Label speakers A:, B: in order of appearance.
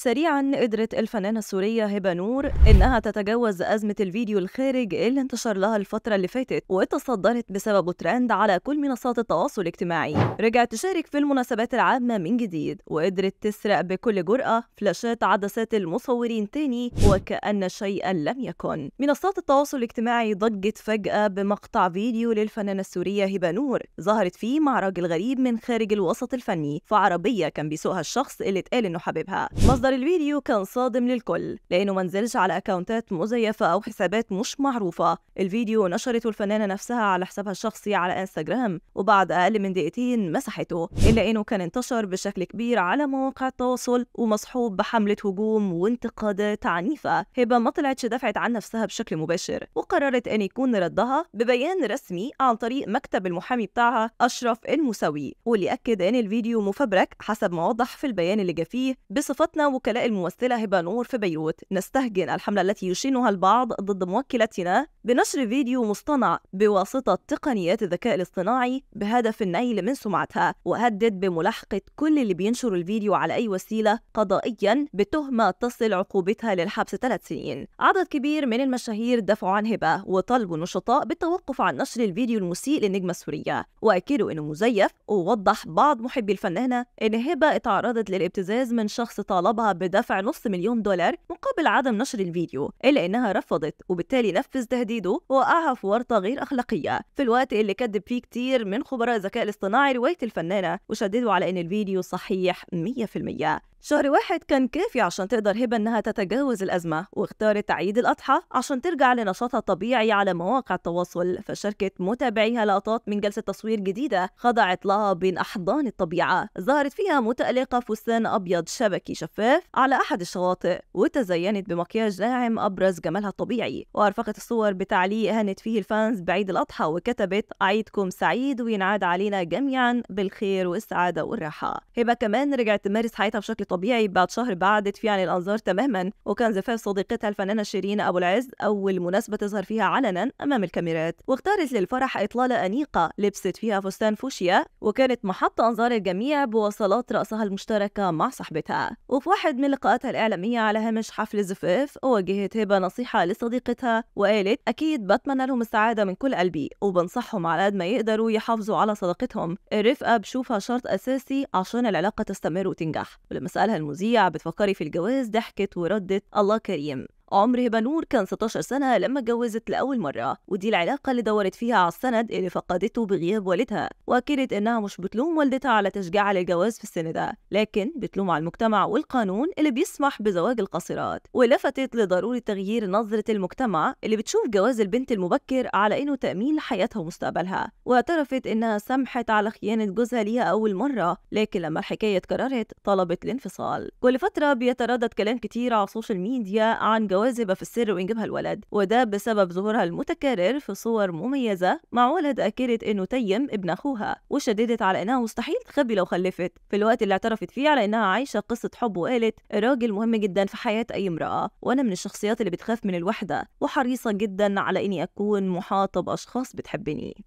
A: سريعا قدرت الفنانة السورية هبة نور إنها تتجاوز أزمة الفيديو الخارج اللي انتشر لها الفترة اللي فاتت وتصدرت بسببه ترند على كل منصات التواصل الاجتماعي رجعت تشارك في المناسبات العامة من جديد وقدرت تسرق بكل جرأة فلاشات عدسات المصورين تاني وكأن شيئا لم يكن منصات التواصل الاجتماعي ضجت فجأة بمقطع فيديو للفنانة السورية هبة نور ظهرت فيه مع راجل غريب من خارج الوسط الفني في عربية كان بيسوقها الشخص اللي اتقال إنه حبيبها مصدر مصدر الفيديو كان صادم للكل لأنه ما نزلش على أكاونتات مزيفة أو حسابات مش معروفة الفيديو نشرته الفنانة نفسها على حسابها الشخصي على انستغرام وبعد أقل من دقيقتين مسحته إلا أنه كان انتشر بشكل كبير على مواقع التواصل ومصحوب بحملة هجوم وانتقادات عنيفة هبة ما طلعتش دفعت عن نفسها بشكل مباشر وقررت أن يكون ردها ببيان رسمي عن طريق مكتب المحامي بتاعها أشرف المساوي واللي أكد أن الفيديو مفبرك حسب ما وضح في البيان اللي جا فيه بصفتنا وكلاء الممثلة هبة نور في بيروت نستهجن الحملة التي يشنها البعض ضد موكلتنا بنشر فيديو مصطنع بواسطة تقنيات الذكاء الاصطناعي بهدف النيل من سمعتها وهدد بملاحقة كل اللي بينشر الفيديو على أي وسيلة قضائيا بتهمة تصل عقوبتها للحبس ثلاث سنين عدد كبير من المشاهير دفعوا عن هبة وطلبوا النشطاء بالتوقف عن نشر الفيديو المسيء للنجمة السورية وأكدوا إنه مزيف ووضح بعض محبي الفنانة إن هبة اتعرضت للابتزاز من شخص طالبها بدفع نص مليون دولار مقابل عدم نشر الفيديو إلا إنها رفضت وبالتالي نفذ تهديده ووقعها في ورطة غير أخلاقية في الوقت اللي كذب فيه كتير من خبراء الذكاء الاصطناعي رواية الفنانة وشددوا على إن الفيديو صحيح 100% شهر واحد كان كافي عشان تقدر هبة إنها تتجاوز الأزمة واختارت عيد الأضحى عشان ترجع لنشاطها الطبيعي على مواقع التواصل فشاركت متابعيها لقطات من جلسة تصوير جديدة خضعت لها بين أحضان الطبيعة ظهرت فيها متألقة فستان أبيض شبكي شفاف على أحد الشواطئ وتزينت بمكياج ناعم أبرز جمالها الطبيعي وأرفقت الصور بتعليق هنت فيه الفانز بعيد الأضحى وكتبت عيدكم سعيد وينعاد علينا جميعا بالخير والسعادة والراحة هبة كمان رجعت تمارس حياتها بشكل طبيعي بعد شهر بعدت فيه عن الأنظار تماما وكان زفاف صديقتها الفنانة شيرين أبو العز أول مناسبة تظهر فيها علنا أمام الكاميرات واختارت للفرح إطلالة أنيقة لبست فيها فستان فوشيا وكانت محط أنظار الجميع بوصلات رأسها المشتركة مع صاحبتها وفي واحد واحد من لقاءاتها الإعلامية على هامش حفل زفاف وجهت هبة نصيحة لصديقتها وقالت أكيد بتمنى لهم السعادة من كل قلبي وبنصحهم على قد ما يقدروا يحافظوا على صداقتهم الرفقة بشوفها شرط أساسي عشان العلاقة تستمر وتنجح ولما سألها المذيع بتفكري في الجواز ضحكت وردت الله كريم عمر هبة نور كان 16 سنة لما اتجوزت لأول مرة ودي العلاقة اللي دورت فيها على السند اللي فقدته بغياب والدها وأكدت إنها مش بتلوم والدتها على تشجيعها للجواز في السن ده لكن بتلوم على المجتمع والقانون اللي بيسمح بزواج القاصرات ولفتت لضرورة تغيير نظرة المجتمع اللي بتشوف جواز البنت المبكر على إنه تأمين لحياتها ومستقبلها واعترفت إنها سمحت على خيانة جوزها ليها أول مرة لكن لما الحكاية اتكررت طلبت الانفصال كل فترة بيتردد كلام كتير على السوشيال ميديا عن جواز الجواز يبقى في السر الولد وده بسبب ظهورها المتكرر في صور مميزة مع ولد أكدت إنه تيم ابن أخوها وشددت على إنها مستحيل تخبي لو خلفت في الوقت اللي اعترفت فيه على إنها عايشة قصة حب وقالت الراجل مهم جدا في حياة أي امرأة وأنا من الشخصيات اللي بتخاف من الوحدة وحريصة جدا على إني أكون محاطة بأشخاص بتحبني